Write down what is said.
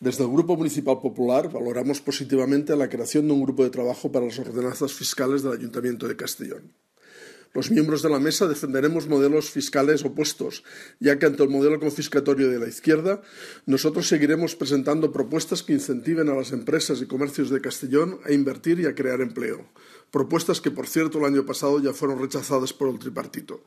Desde el Grupo Municipal Popular valoramos positivamente la creación de un grupo de trabajo para las ordenanzas fiscales del Ayuntamiento de Castellón. Los miembros de la mesa defenderemos modelos fiscales opuestos, ya que ante el modelo confiscatorio de la izquierda, nosotros seguiremos presentando propuestas que incentiven a las empresas y comercios de Castellón a invertir y a crear empleo. Propuestas que, por cierto, el año pasado ya fueron rechazadas por el tripartito.